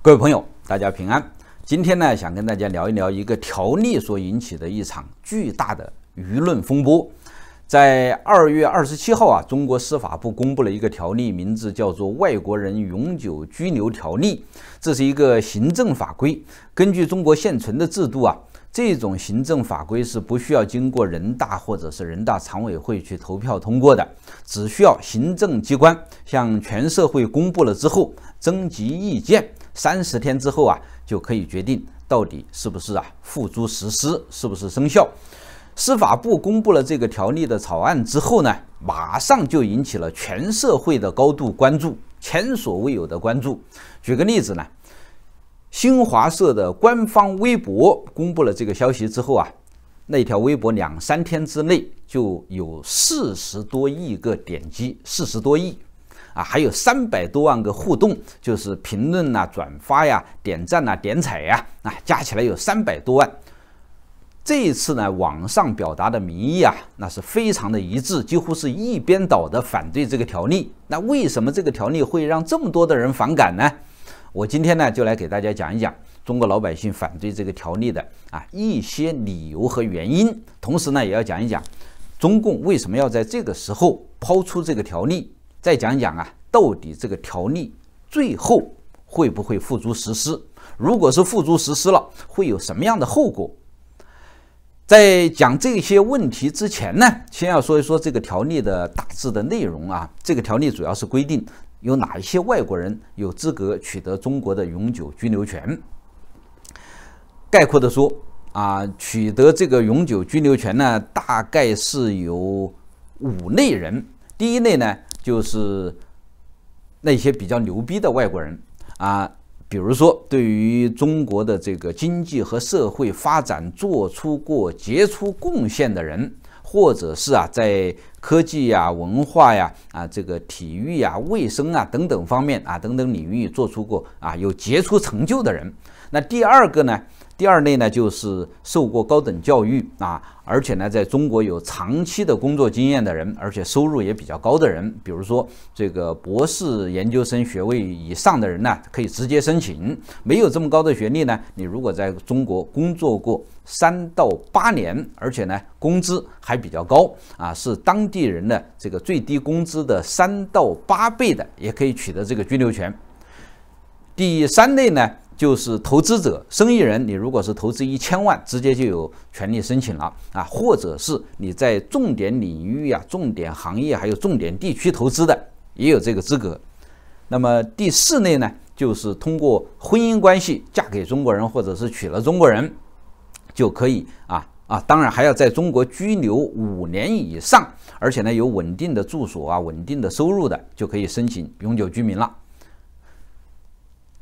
各位朋友，大家平安。今天呢，想跟大家聊一聊一个条例所引起的一场巨大的舆论风波。在二月二十七号啊，中国司法部公布了一个条例，名字叫做《外国人永久居留条例》，这是一个行政法规。根据中国现存的制度啊，这种行政法规是不需要经过人大或者是人大常委会去投票通过的，只需要行政机关向全社会公布了之后，征集意见。三十天之后啊，就可以决定到底是不是啊付诸实施，是不是生效。司法部公布了这个条例的草案之后呢，马上就引起了全社会的高度关注，前所未有的关注。举个例子呢，新华社的官方微博公布了这个消息之后啊，那条微博两三天之内就有四十多亿个点击，四十多亿。啊，还有三百多万个互动，就是评论呐、转发呀、点赞呐、点踩呀，啊，加起来有三百多万。这一次呢，网上表达的民意啊，那是非常的一致，几乎是一边倒的反对这个条例。那为什么这个条例会让这么多的人反感呢？我今天呢，就来给大家讲一讲中国老百姓反对这个条例的啊一些理由和原因，同时呢，也要讲一讲中共为什么要在这个时候抛出这个条例。再讲讲啊，到底这个条例最后会不会付诸实施？如果是付诸实施了，会有什么样的后果？在讲这些问题之前呢，先要说一说这个条例的大致的内容啊。这个条例主要是规定有哪一些外国人有资格取得中国的永久居留权。概括的说啊，取得这个永久居留权呢，大概是有五类人。第一类呢。就是那些比较牛逼的外国人啊，比如说对于中国的这个经济和社会发展做出过杰出贡献的人，或者是啊在科技呀、文化呀、啊这个体育呀、卫生啊等等方面啊等等领域做出过啊有杰出成就的人。那第二个呢？第二类呢，就是受过高等教育啊，而且呢，在中国有长期的工作经验的人，而且收入也比较高的人，比如说这个博士研究生学位以上的人呢，可以直接申请。没有这么高的学历呢，你如果在中国工作过三到八年，而且呢，工资还比较高啊，是当地人的这个最低工资的三到八倍的，也可以取得这个居留权。第三类呢？就是投资者、生意人，你如果是投资一千万，直接就有权利申请了啊，或者是你在重点领域啊、重点行业还有重点地区投资的，也有这个资格。那么第四类呢，就是通过婚姻关系嫁给中国人，或者是娶了中国人，就可以啊啊，当然还要在中国居留五年以上，而且呢有稳定的住所啊、稳定的收入的，就可以申请永久居民了。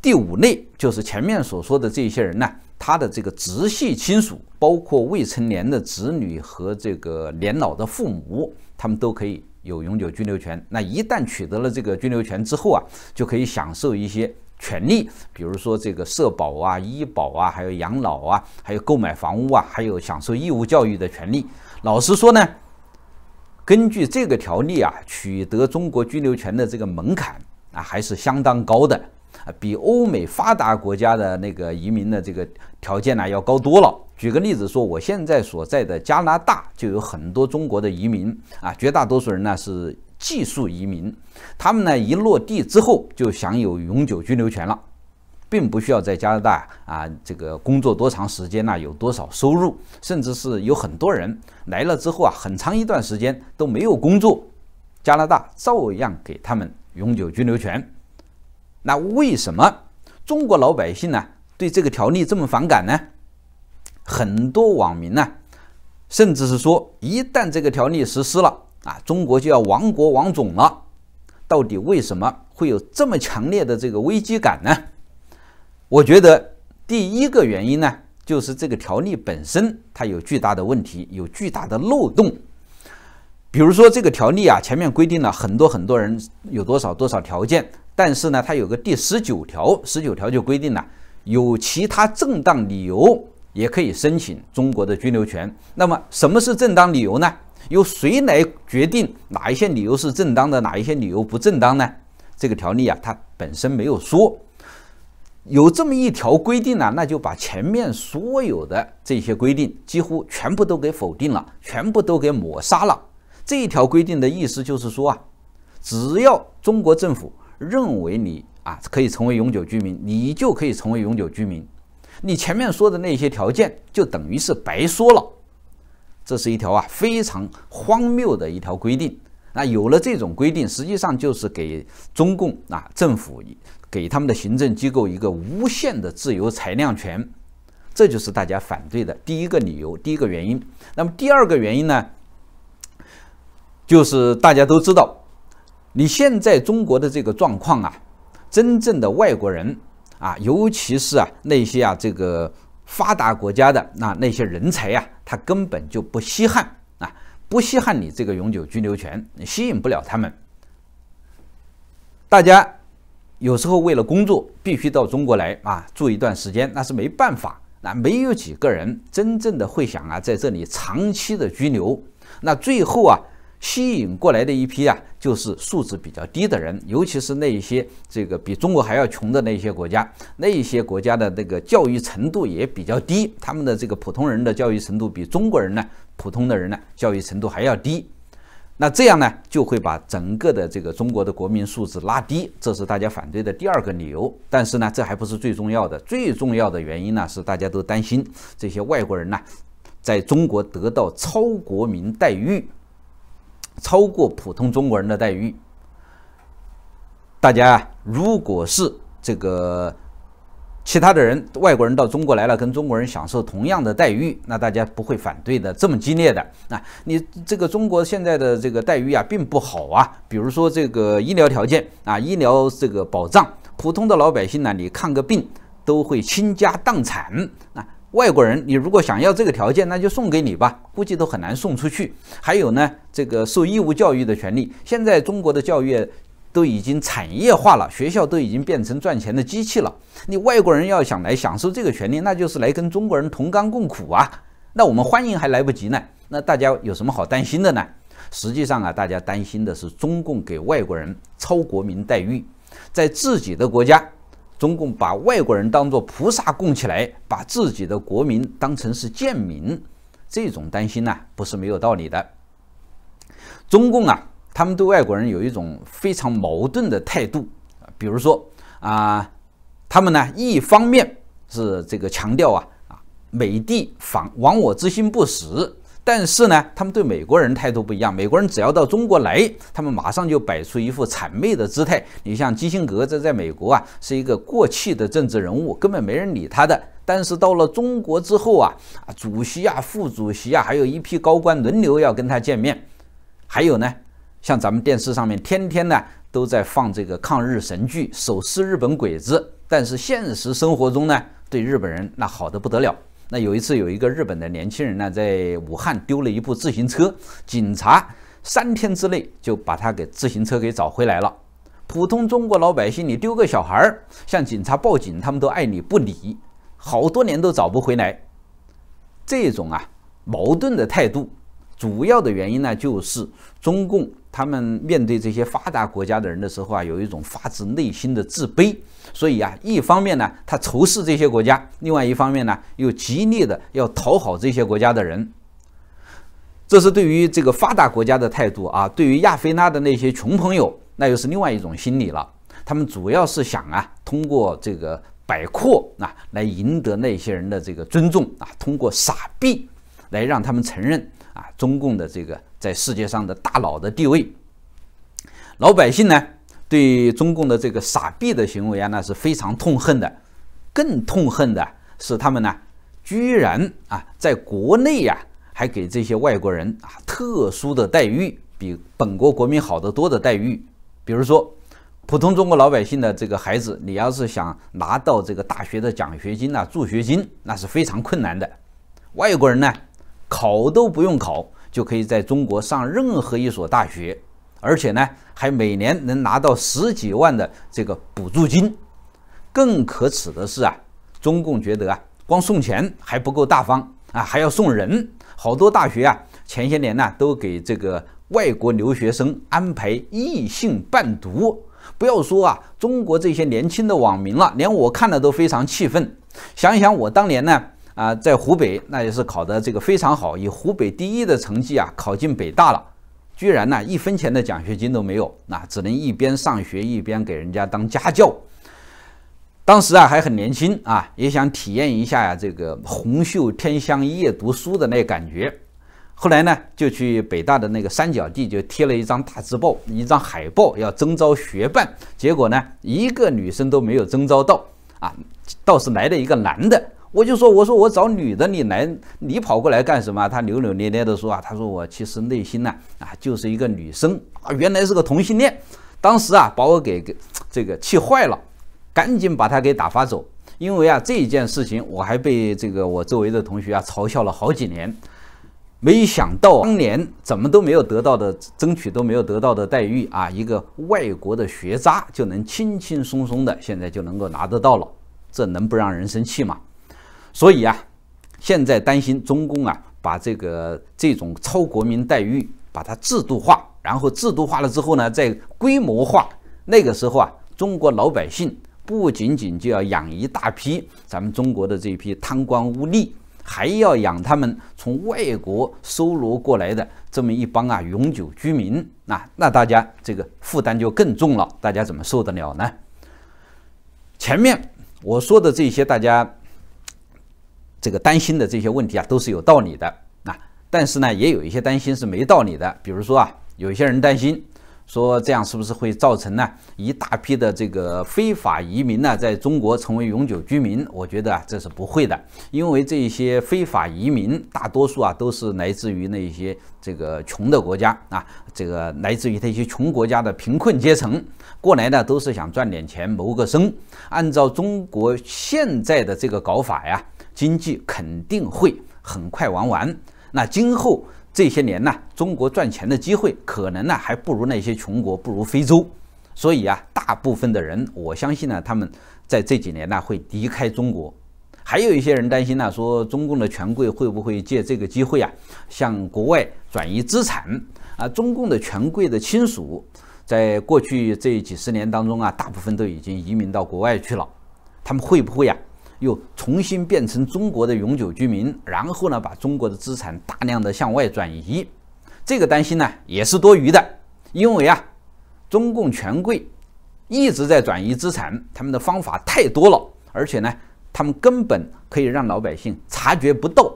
第五类就是前面所说的这些人呢，他的这个直系亲属，包括未成年的子女和这个年老的父母，他们都可以有永久居留权。那一旦取得了这个居留权之后啊，就可以享受一些权利，比如说这个社保啊、医保啊，还有养老啊，还有购买房屋啊，还有享受义务教育的权利。老实说呢，根据这个条例啊，取得中国居留权的这个门槛啊，还是相当高的。比欧美发达国家的那个移民的这个条件呢要高多了。举个例子说，我现在所在的加拿大就有很多中国的移民啊，绝大多数人呢是技术移民，他们呢一落地之后就享有永久居留权了，并不需要在加拿大啊这个工作多长时间呢，有多少收入，甚至是有很多人来了之后啊，很长一段时间都没有工作，加拿大照样给他们永久居留权。那为什么中国老百姓呢对这个条例这么反感呢？很多网民呢，甚至是说，一旦这个条例实施了啊，中国就要亡国亡种了。到底为什么会有这么强烈的这个危机感呢？我觉得第一个原因呢，就是这个条例本身它有巨大的问题，有巨大的漏洞。比如说这个条例啊，前面规定了很多很多人有多少多少条件。但是呢，它有个第十九条，十九条就规定了，有其他正当理由也可以申请中国的居留权。那么什么是正当理由呢？由谁来决定哪一些理由是正当的，哪一些理由不正当呢？这个条例啊，它本身没有说有这么一条规定呢，那就把前面所有的这些规定几乎全部都给否定了，全部都给抹杀了。这一条规定的意思就是说啊，只要中国政府。认为你啊可以成为永久居民，你就可以成为永久居民。你前面说的那些条件就等于是白说了。这是一条啊非常荒谬的一条规定。那有了这种规定，实际上就是给中共啊政府给他们的行政机构一个无限的自由裁量权。这就是大家反对的第一个理由，第一个原因。那么第二个原因呢，就是大家都知道。你现在中国的这个状况啊，真正的外国人啊，尤其是啊那些啊这个发达国家的那那些人才呀，他根本就不稀罕啊，不稀罕你这个永久居留权，吸引不了他们。大家有时候为了工作必须到中国来啊，住一段时间那是没办法，那没有几个人真正的会想啊在这里长期的居留，那最后啊。吸引过来的一批啊，就是素质比较低的人，尤其是那一些这个比中国还要穷的那一些国家，那一些国家的这个教育程度也比较低，他们的这个普通人的教育程度比中国人呢，普通的人呢，教育程度还要低。那这样呢，就会把整个的这个中国的国民素质拉低，这是大家反对的第二个理由。但是呢，这还不是最重要的，最重要的原因呢，是大家都担心这些外国人呢，在中国得到超国民待遇。超过普通中国人的待遇，大家如果是这个其他的人，外国人到中国来了，跟中国人享受同样的待遇，那大家不会反对的这么激烈。的啊，你这个中国现在的这个待遇啊，并不好啊。比如说这个医疗条件啊，医疗这个保障，普通的老百姓呢，你看个病都会倾家荡产啊。外国人，你如果想要这个条件，那就送给你吧，估计都很难送出去。还有呢，这个受义务教育的权利，现在中国的教育都已经产业化了，学校都已经变成赚钱的机器了。你外国人要想来享受这个权利，那就是来跟中国人同甘共苦啊。那我们欢迎还来不及呢，那大家有什么好担心的呢？实际上啊，大家担心的是中共给外国人超国民待遇，在自己的国家。中共把外国人当作菩萨供起来，把自己的国民当成是贱民，这种担心呢，不是没有道理的。中共啊，他们对外国人有一种非常矛盾的态度。比如说啊，他们呢，一方面是这个强调啊啊，美帝防亡我之心不死。但是呢，他们对美国人态度不一样。美国人只要到中国来，他们马上就摆出一副谄媚的姿态。你像基辛格，这在美国啊是一个过气的政治人物，根本没人理他的。但是到了中国之后啊，主席啊、副主席啊，还有一批高官轮流要跟他见面。还有呢，像咱们电视上面天天呢都在放这个抗日神剧，手撕日本鬼子。但是现实生活中呢，对日本人那好的不得了。那有一次，有一个日本的年轻人呢，在武汉丢了一部自行车，警察三天之内就把他给自行车给找回来了。普通中国老百姓，你丢个小孩儿向警察报警，他们都爱理不理，好多年都找不回来。这种啊矛盾的态度，主要的原因呢，就是中共。他们面对这些发达国家的人的时候啊，有一种发自内心的自卑，所以啊，一方面呢，他仇视这些国家；，另外一方面呢，又极力的要讨好这些国家的人。这是对于这个发达国家的态度啊。对于亚非拉的那些穷朋友，那又是另外一种心理了。他们主要是想啊，通过这个摆阔啊，来赢得那些人的这个尊重啊，通过傻逼来让他们承认啊，中共的这个。在世界上的大佬的地位，老百姓呢对中共的这个傻逼的行为啊，那是非常痛恨的。更痛恨的是，他们呢居然啊在国内呀还给这些外国人啊特殊的待遇，比本国国民好得多的待遇。比如说，普通中国老百姓的这个孩子，你要是想拿到这个大学的奖学金啊、助学金，那是非常困难的。外国人呢，考都不用考。就可以在中国上任何一所大学，而且呢，还每年能拿到十几万的这个补助金。更可耻的是啊，中共觉得啊，光送钱还不够大方啊，还要送人。好多大学啊，前些年呢，都给这个外国留学生安排异性伴读。不要说啊，中国这些年轻的网民了，连我看了都非常气愤。想一想我当年呢。啊，在湖北那也是考的这个非常好，以湖北第一的成绩啊，考进北大了，居然呢一分钱的奖学金都没有，那只能一边上学一边给人家当家教。当时啊还很年轻啊，也想体验一下呀这个红袖添香夜读书的那感觉。后来呢就去北大的那个三角地就贴了一张大字报，一张海报要征招学伴。结果呢一个女生都没有征招到，啊倒是来了一个男的。我就说，我说我找女的，你来，你跑过来干什么？他扭扭捏捏的说啊，他说我其实内心呢，啊，就是一个女生啊，原来是个同性恋，当时啊，把我给给这个气坏了，赶紧把他给打发走，因为啊，这一件事情我还被这个我周围的同学啊嘲笑了好几年，没想到当年怎么都没有得到的，争取都没有得到的待遇啊，一个外国的学渣就能轻轻松松的现在就能够拿得到了，这能不让人生气吗？所以啊，现在担心中共啊，把这个这种超国民待遇把它制度化，然后制度化了之后呢，再规模化。那个时候啊，中国老百姓不仅仅就要养一大批咱们中国的这批贪官污吏，还要养他们从外国搜罗过来的这么一帮啊永久居民那那大家这个负担就更重了，大家怎么受得了呢？前面我说的这些，大家。这个担心的这些问题啊，都是有道理的啊。但是呢，也有一些担心是没道理的。比如说啊，有一些人担心说，这样是不是会造成呢一大批的这个非法移民呢，在中国成为永久居民？我觉得啊这是不会的，因为这些非法移民大多数啊，都是来自于那些这个穷的国家啊，这个来自于那些穷国家的贫困阶层过来呢，都是想赚点钱谋个生。按照中国现在的这个搞法呀。经济肯定会很快玩完，那今后这些年呢，中国赚钱的机会可能呢还不如那些穷国，不如非洲。所以啊，大部分的人，我相信呢，他们在这几年呢会离开中国。还有一些人担心呢，说中共的权贵会不会借这个机会啊，向国外转移资产？啊，中共的权贵的亲属，在过去这几十年当中啊，大部分都已经移民到国外去了，他们会不会呀？又重新变成中国的永久居民，然后呢，把中国的资产大量的向外转移，这个担心呢也是多余的，因为啊，中共权贵一直在转移资产，他们的方法太多了，而且呢，他们根本可以让老百姓察觉不到，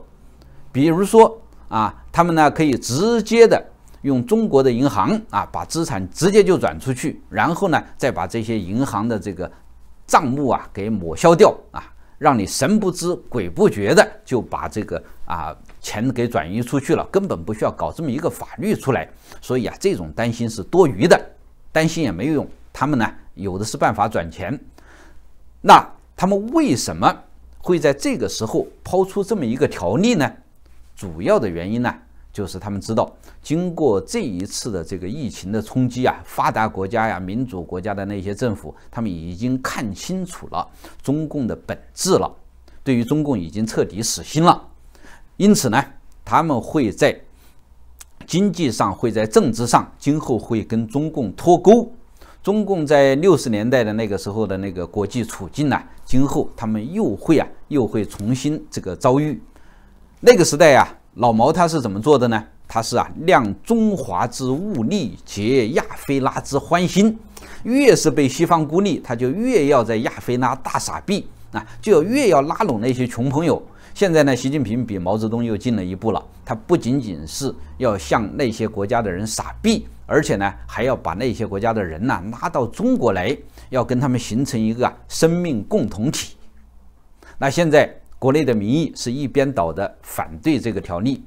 比如说啊，他们呢可以直接的用中国的银行啊，把资产直接就转出去，然后呢，再把这些银行的这个账目啊给抹消掉啊。让你神不知鬼不觉的就把这个啊钱给转移出去了，根本不需要搞这么一个法律出来。所以啊，这种担心是多余的，担心也没有用。他们呢，有的是办法转钱。那他们为什么会在这个时候抛出这么一个条例呢？主要的原因呢？就是他们知道，经过这一次的这个疫情的冲击啊，发达国家呀、民主国家的那些政府，他们已经看清楚了中共的本质了，对于中共已经彻底死心了。因此呢，他们会在经济上、会在政治上，今后会跟中共脱钩。中共在六十年代的那个时候的那个国际处境呢，今后他们又会啊，又会重新这个遭遇那个时代呀。老毛他是怎么做的呢？他是啊，量中华之物力，结亚非拉之欢心。越是被西方孤立，他就越要在亚非拉大撒币，啊，就越要拉拢那些穷朋友。现在呢，习近平比毛泽东又进了一步了。他不仅仅是要向那些国家的人撒币，而且呢，还要把那些国家的人呐拉到中国来，要跟他们形成一个生命共同体。那现在。国内的民意是一边倒的反对这个条例，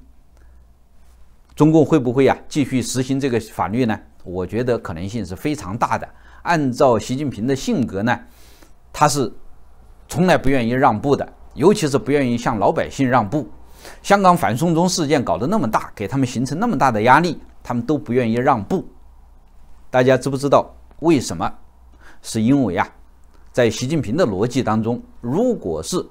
中共会不会呀继续实行这个法律呢？我觉得可能性是非常大的。按照习近平的性格呢，他是从来不愿意让步的，尤其是不愿意向老百姓让步。香港反送中事件搞得那么大，给他们形成那么大的压力，他们都不愿意让步。大家知不知道为什么？是因为啊，在习近平的逻辑当中，如果是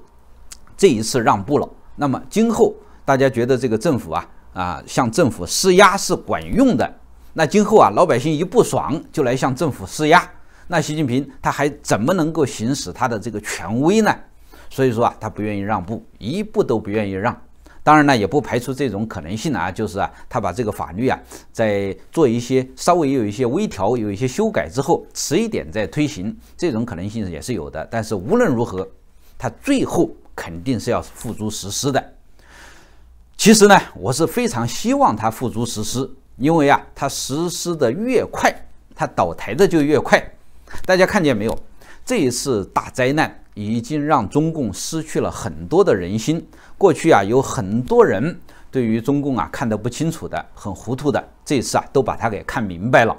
这一次让步了，那么今后大家觉得这个政府啊啊向政府施压是管用的，那今后啊老百姓一不爽就来向政府施压，那习近平他还怎么能够行使他的这个权威呢？所以说啊他不愿意让步，一步都不愿意让。当然呢也不排除这种可能性啊，就是啊他把这个法律啊在做一些稍微有一些微调、有一些修改之后，迟一点再推行，这种可能性也是有的。但是无论如何，他最后。肯定是要付诸实施的。其实呢，我是非常希望它付诸实施，因为啊，它实施的越快，它倒台的就越快。大家看见没有？这一次大灾难已经让中共失去了很多的人心。过去啊，有很多人对于中共啊看得不清楚的、很糊涂的，这次啊都把它给看明白了。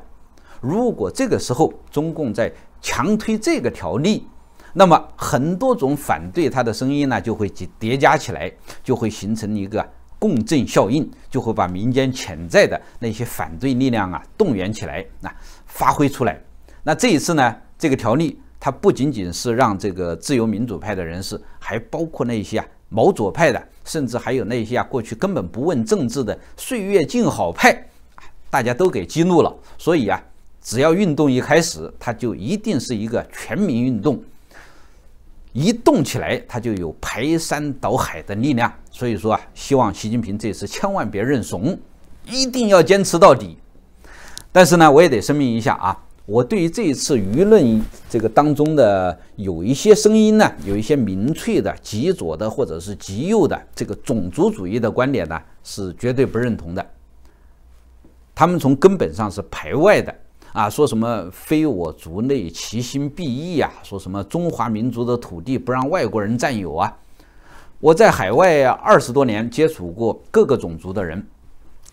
如果这个时候中共在强推这个条例，那么很多种反对他的声音呢，就会叠加起来，就会形成一个共振效应，就会把民间潜在的那些反对力量啊动员起来，啊，发挥出来。那这一次呢，这个条例它不仅仅是让这个自由民主派的人士，还包括那些啊毛左派的，甚至还有那些啊过去根本不问政治的岁月静好派，大家都给激怒了。所以啊，只要运动一开始，它就一定是一个全民运动。一动起来，他就有排山倒海的力量。所以说啊，希望习近平这次千万别认怂，一定要坚持到底。但是呢，我也得声明一下啊，我对于这一次舆论这个当中的有一些声音呢，有一些民粹的、极左的或者是极右的这个种族主义的观点呢，是绝对不认同的。他们从根本上是排外的。啊，说什么非我族类，其心必异啊？说什么中华民族的土地不让外国人占有啊？我在海外二十多年，接触过各个种族的人，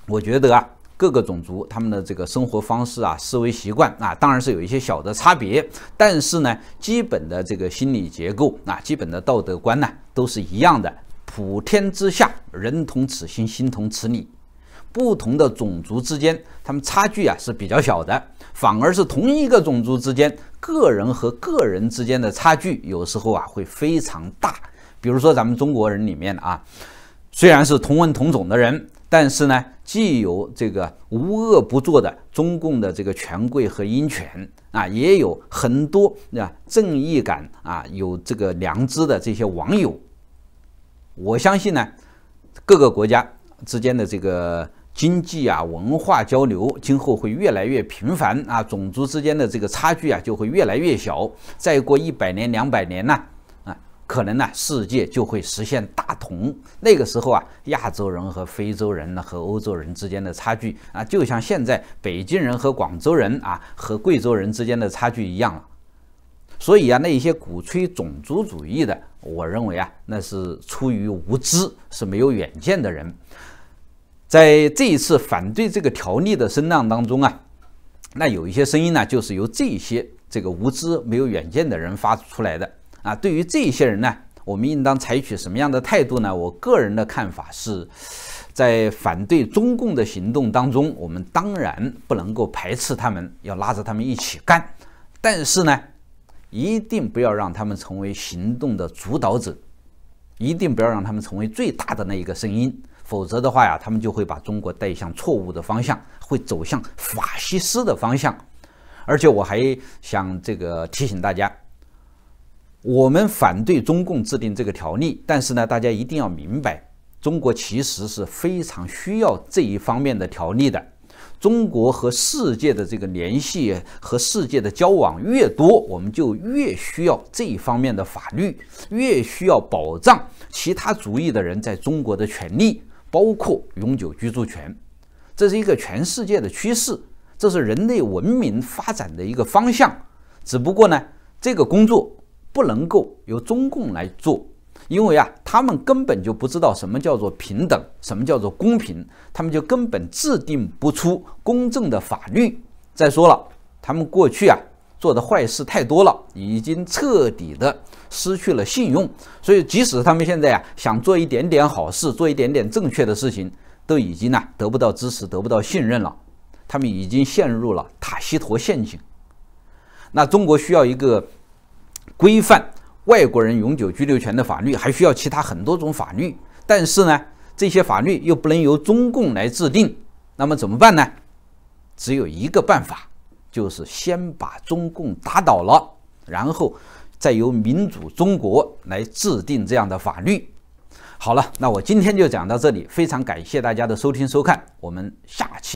我觉得啊，各个种族他们的这个生活方式啊、思维习惯啊，当然是有一些小的差别，但是呢，基本的这个心理结构啊、基本的道德观呢，都是一样的。普天之下，人同此心，心同此理。不同的种族之间，他们差距啊是比较小的，反而是同一个种族之间，个人和个人之间的差距有时候啊会非常大。比如说咱们中国人里面啊，虽然是同文同种的人，但是呢，既有这个无恶不作的中共的这个权贵和鹰犬啊，也有很多啊正义感啊有这个良知的这些网友。我相信呢，各个国家之间的这个。经济啊，文化交流今后会越来越频繁啊，种族之间的这个差距啊就会越来越小。再过一百年、两百年呢，啊，可能呢世界就会实现大同。那个时候啊，亚洲人和非洲人呢和欧洲人之间的差距啊，就像现在北京人和广州人啊和贵州人之间的差距一样了。所以啊，那一些鼓吹种族主义的，我认为啊，那是出于无知是没有远见的人。在这一次反对这个条例的声浪当中啊，那有一些声音呢，就是由这些这个无知、没有远见的人发出来的啊。对于这些人呢，我们应当采取什么样的态度呢？我个人的看法是，在反对中共的行动当中，我们当然不能够排斥他们，要拉着他们一起干，但是呢，一定不要让他们成为行动的主导者，一定不要让他们成为最大的那一个声音。否则的话呀，他们就会把中国带向错误的方向，会走向法西斯的方向。而且我还想这个提醒大家，我们反对中共制定这个条例，但是呢，大家一定要明白，中国其实是非常需要这一方面的条例的。中国和世界的这个联系和世界的交往越多，我们就越需要这一方面的法律，越需要保障其他族裔的人在中国的权利。包括永久居住权，这是一个全世界的趋势，这是人类文明发展的一个方向。只不过呢，这个工作不能够由中共来做，因为啊，他们根本就不知道什么叫做平等，什么叫做公平，他们就根本制定不出公正的法律。再说了，他们过去啊。做的坏事太多了，已经彻底的失去了信用。所以，即使他们现在啊想做一点点好事，做一点点正确的事情，都已经呢得不到支持，得不到信任了。他们已经陷入了塔西佗陷阱。那中国需要一个规范外国人永久居留权的法律，还需要其他很多种法律。但是呢，这些法律又不能由中共来制定。那么怎么办呢？只有一个办法。就是先把中共打倒了，然后再由民主中国来制定这样的法律。好了，那我今天就讲到这里，非常感谢大家的收听收看，我们下期。